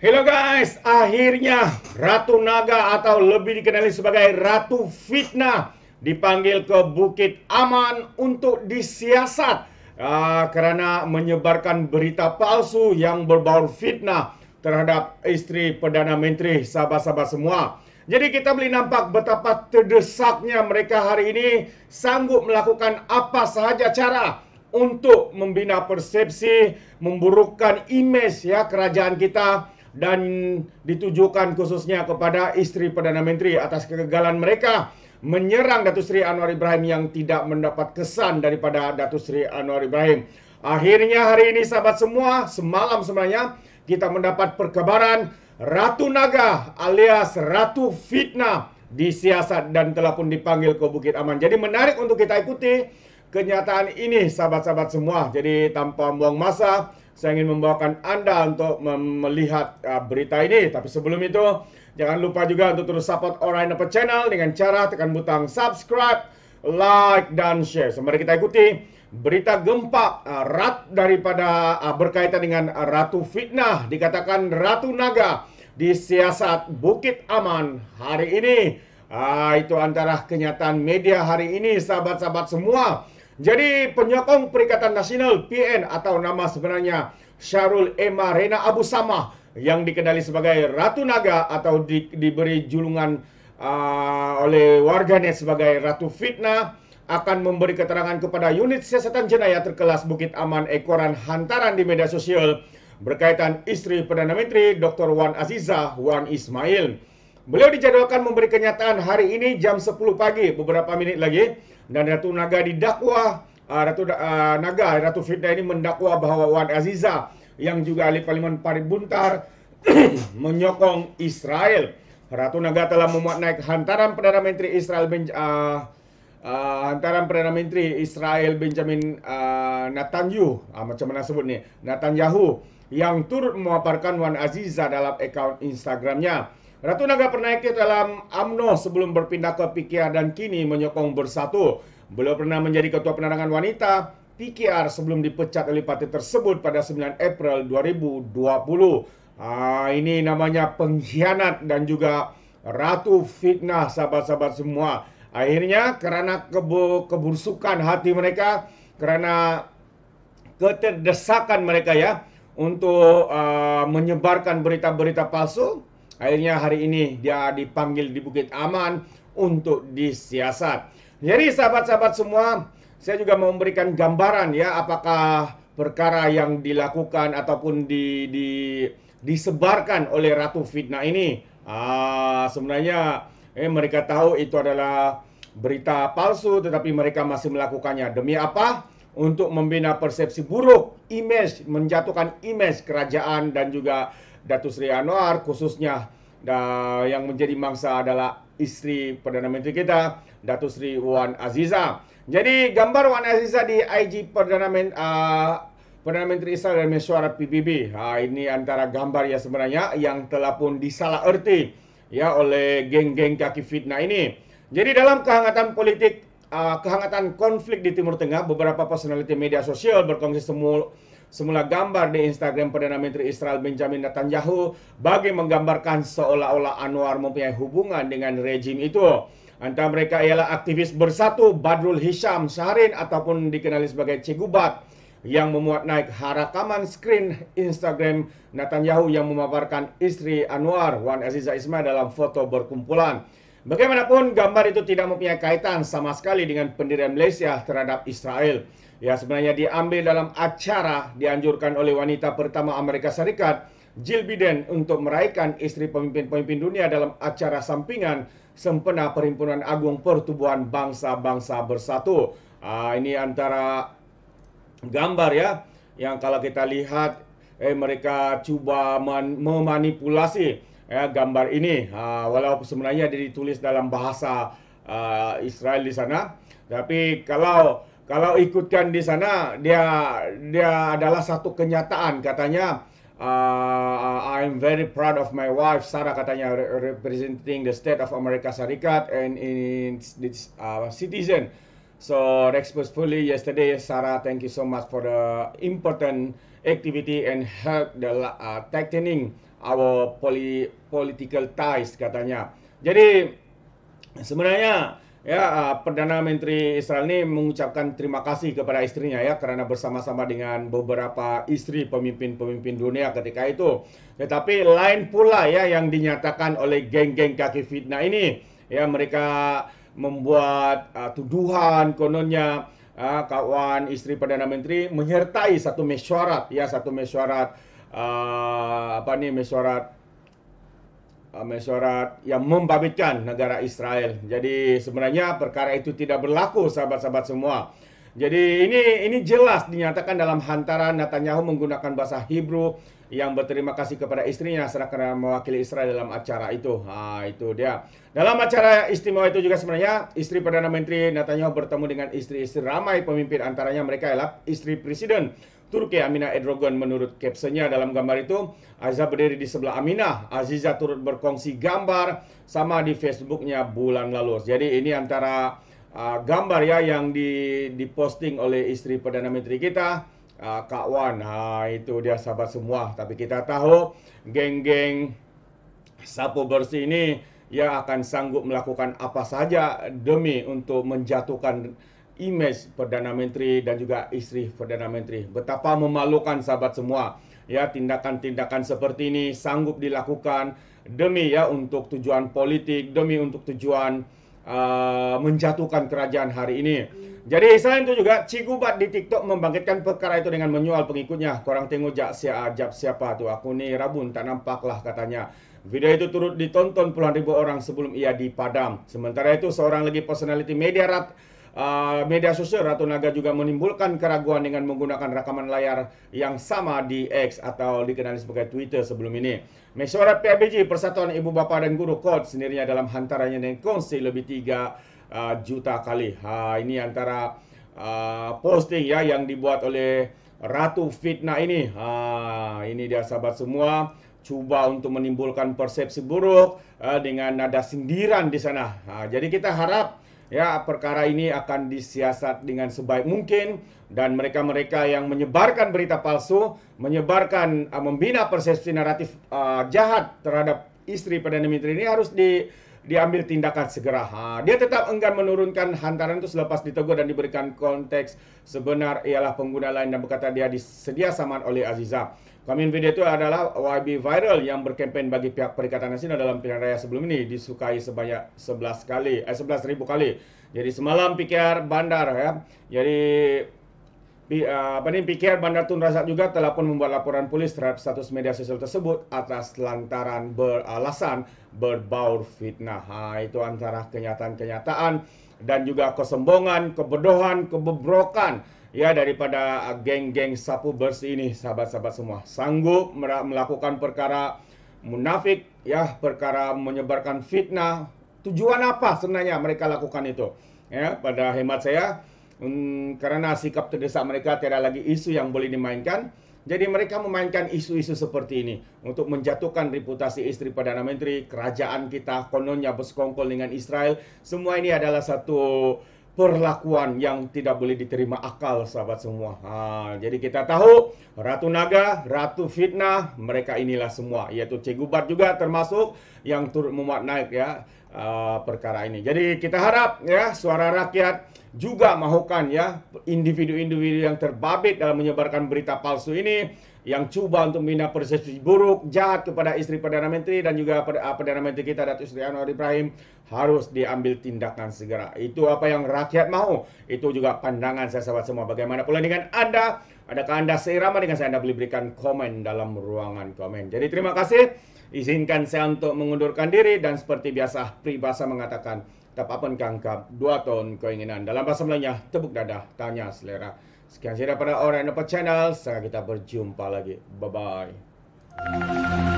Hello guys, akhirnya Ratu Naga atau lebih dikenali sebagai Ratu Fitnah dipanggil ke Bukit Aman untuk disiasat uh, ah, karena menyebarkan berita palsu yang berbau fitnah terhadap istri Perdana Menteri sahabat-sahabat semua. Jadi kita boleh nampak betapa terdesaknya mereka hari ini sanggup melakukan apa sahaja cara untuk membina persepsi, memburukkan image ya kerajaan kita dan ditujukan khususnya kepada istri Perdana Menteri atas kegagalan mereka menyerang Datuk Seri Anwar Ibrahim yang tidak mendapat kesan daripada Datuk Seri Anwar Ibrahim. Akhirnya hari ini sahabat semua, semalam sebenarnya kita mendapat perkabaran Ratu Naga alias Ratu Fitnah disiasat dan telah pun dipanggil ke Bukit Aman. Jadi menarik untuk kita ikuti kenyataan ini sahabat-sahabat semua. Jadi tanpa buang masa, saya ingin membawakan Anda untuk melihat uh, berita ini. Tapi sebelum itu, jangan lupa juga untuk terus support Orang Dapat Channel dengan cara tekan butang subscribe, like, dan share. Sembari kita ikuti berita gempa uh, rat daripada uh, berkaitan dengan Ratu Fitnah. Dikatakan Ratu Naga di siasat Bukit Aman hari ini. Ah, itu antara kenyataan media hari ini, sahabat-sahabat semua. Jadi penyokong Perikatan Nasional PN atau nama sebenarnya Syarul Emma Rena Abu Samah yang dikenali sebagai Ratu Naga atau di, diberi julungan uh, oleh warganet sebagai Ratu Fitnah akan memberi keterangan kepada unit siasatan jenayah terkelas Bukit Aman Ekoran Hantaran di media sosial berkaitan istri Perdana Menteri Dr. Wan Aziza Wan Ismail. Beliau dijadwalkan memberi kenyataan hari ini jam 10 pagi beberapa minit lagi dan Ratu Naga didakwa uh, Ratu uh, Naga Ratu Fitna ini mendakwa bahawa Wan Aziza yang juga ahli parlimen Parit Buntar menyokong Israel. Ratu Naga telah memuat naik hantaran Perdana Menteri Israel Benj- uh, uh, hantaran Perdana Menteri Israel Benjamin uh, Netanyahu uh, macam mana sebut ni Netanyahu yang turut memaparkan Wan Aziza dalam akaun Instagramnya. Ratu Naga pernah ikut dalam AMNO sebelum berpindah ke PKR dan kini menyokong bersatu. Beliau pernah menjadi ketua penerangan wanita PKR sebelum dipecat oleh partai tersebut pada 9 April 2020. Ah, ini namanya pengkhianat dan juga ratu fitnah sahabat-sahabat semua. Akhirnya karena kebu kebursukan hati mereka, karena keterdesakan mereka ya untuk uh, menyebarkan berita-berita palsu, Akhirnya hari ini dia dipanggil di Bukit Aman untuk disiasat. Jadi sahabat-sahabat semua, saya juga mau memberikan gambaran ya apakah perkara yang dilakukan ataupun di, di disebarkan oleh Ratu Fitnah ini. Ah, sebenarnya eh mereka tahu itu adalah berita palsu tetapi mereka masih melakukannya. Demi apa? untuk membina persepsi buruk, image, menjatuhkan image kerajaan dan juga Datu Sri Anwar khususnya uh, yang menjadi mangsa adalah istri Perdana Menteri kita, Datu Sri Wan Aziza. Jadi gambar Wan Aziza di IG Perdana, Menteri, uh, ah, Perdana Menteri Israel dan mesyuarat PBB. Uh, ah, ini antara gambar yang sebenarnya yang telah pun disalaherti ya oleh geng-geng kaki fitnah ini. Jadi dalam kehangatan politik uh, kehangatan konflik di Timur Tengah, beberapa personality media sosial berkongsi semul semula gambar di Instagram Perdana Menteri Israel Benjamin Netanyahu bagi menggambarkan seolah-olah Anwar mempunyai hubungan dengan rejim itu. Antara mereka ialah aktivis bersatu Badrul Hisham Syahrin ataupun dikenali sebagai Cigubat yang memuat naik harakaman screen Instagram Netanyahu yang memaparkan istri Anwar, Wan Aziza Ismail dalam foto berkumpulan. Bagaimanapun gambar itu tidak mempunyai kaitan sama sekali dengan pendirian Malaysia terhadap Israel. Ya sebenarnya diambil dalam acara dianjurkan oleh wanita pertama Amerika Serikat Jill Biden untuk meraihkan istri pemimpin-pemimpin dunia dalam acara sampingan sempena Perhimpunan Agung Pertubuhan Bangsa-Bangsa Bersatu. Uh, ini antara gambar ya yang kalau kita lihat eh mereka coba memanipulasi ya, gambar ini. Uh, ha, walaupun sebenarnya dia ditulis dalam bahasa uh, Israel di sana, tapi kalau kalau ikutkan di sana dia dia adalah satu kenyataan katanya uh, I'm very proud of my wife Sarah katanya representing the state of America Serikat and in this uh, citizen so respectfully yesterday Sarah thank you so much for the important activity and help the uh, tightening our poli, political ties katanya. Jadi sebenarnya ya uh, perdana menteri Israel ini mengucapkan terima kasih kepada istrinya ya karena bersama-sama dengan beberapa istri pemimpin-pemimpin dunia ketika itu. Tetapi lain pula ya yang dinyatakan oleh geng-geng kaki fitnah ini ya mereka membuat uh, tuduhan kononnya uh, kawan istri perdana menteri menyertai satu mesyuarat ya satu mesyuarat uh, apa nih mesyuarat uh, mesyuarat yang membabitkan negara Israel. Jadi sebenarnya perkara itu tidak berlaku sahabat-sahabat semua. Jadi ini ini jelas dinyatakan dalam hantaran Netanyahu menggunakan bahasa Hebrew yang berterima kasih kepada istrinya karena mewakili Israel dalam acara itu. Nah, itu dia. Dalam acara istimewa itu juga sebenarnya istri Perdana Menteri Netanyahu bertemu dengan istri-istri ramai pemimpin antaranya mereka ialah istri Presiden Turki Aminah Edrogon menurut captionnya dalam gambar itu Aziza berdiri di sebelah Aminah Aziza turut berkongsi gambar sama di Facebooknya bulan lalu jadi ini antara uh, gambar ya yang di diposting oleh istri perdana menteri kita uh, Kak Wan ha, nah, itu dia sahabat semua tapi kita tahu geng-geng sapu bersih ini ya akan sanggup melakukan apa saja demi untuk menjatuhkan image Perdana Menteri dan juga istri Perdana Menteri. Betapa memalukan sahabat semua. Ya, tindakan-tindakan seperti ini sanggup dilakukan demi ya untuk tujuan politik, demi untuk tujuan uh, menjatuhkan kerajaan hari ini. Jadi selain itu juga Cigubat di TikTok membangkitkan perkara itu dengan menyuap pengikutnya. Korang tengok jak siap siapa tuh aku ni rabun tak nampaklah katanya. Video itu turut ditonton puluhan ribu orang sebelum ia dipadam. Sementara itu seorang lagi personality media rap Eh, media sosial Ratu Naga juga menimbulkan keraguan dengan menggunakan rekaman layar yang sama di X atau dikenal sebagai Twitter sebelum ini. Mesyuarat PBJ Persatuan Ibu Bapa dan Guru Kod sendirinya dalam hantarannya yang kongsi lebih 3 uh, eh, juta kali. Ha, ini antara uh, posting ya yang dibuat oleh Ratu Fitnah ini. Ha, ini dia sahabat semua Coba untuk menimbulkan persepsi buruk uh, dengan nada sindiran di sana. Ha, jadi kita harap ya perkara ini akan disiasat dengan sebaik mungkin dan mereka-mereka yang menyebarkan berita palsu, menyebarkan uh, membina persepsi naratif uh, jahat terhadap istri perdana menteri ini harus di diambil tindakan segera. Ha, dia tetap enggan menurunkan hantaran itu selepas ditegur dan diberikan konteks sebenar ialah pengguna lain dan berkata dia disedia saman oleh Aziza video itu adalah YB Viral yang berkempen bagi pihak Perikatan Nasional dalam pilihan raya sebelum ini disukai sebanyak 11 kali, eh 11 ribu kali. Jadi semalam pikir bandar ya. Jadi Banin eh, Pikir Bandar Tun Razak juga telah pun membuat laporan polis terhadap status media sosial tersebut atas lantaran beralasan berbaur fitnah. Ha, itu antara kenyataan-kenyataan dan juga kesombongan, kebodohan, kebebrokan ya daripada geng-geng sapu bersih ini sahabat-sahabat semua. Sanggup melakukan perkara munafik ya, perkara menyebarkan fitnah. Tujuan apa sebenarnya mereka lakukan itu? Ya, pada hemat saya Hmm, karena sikap terdesak mereka tidak lagi isu yang boleh dimainkan. Jadi mereka memainkan isu-isu seperti ini untuk menjatuhkan reputasi istri Perdana Menteri, kerajaan kita kononnya bersekongkol dengan Israel. Semua ini adalah satu perlakuan yang tidak boleh diterima akal sahabat semua. Ha, jadi kita tahu Ratu Naga, Ratu Fitnah, mereka inilah semua. Yaitu Cegubat juga termasuk yang turut memuat naik ya. Eh, perkara ini. Jadi kita harap ya suara rakyat juga mahukan ya individu-individu yang terbabit dalam menyebarkan berita palsu ini yang cuba untuk membina persepsi buruk jahat kepada istri perdana menteri dan juga eh, perdana menteri kita Datuk Seri Anwar Ibrahim harus diambil tindakan segera. Itu apa yang rakyat mau. Itu juga pandangan saya sahabat semua. Bagaimana pula dengan Anda? Adakah Anda seirama dengan saya? Anda boleh berikan komen dalam ruangan komen. Jadi terima kasih. Izinkan saya untuk mengundurkan diri dan seperti biasa peribahasa mengatakan tak apa kangkap dua tahun keinginan. Dalam bahasa Melayunya, tepuk dada, tanya selera. Sekian sahaja pada Orang dapat Channel. Sekarang kita berjumpa lagi. Bye-bye.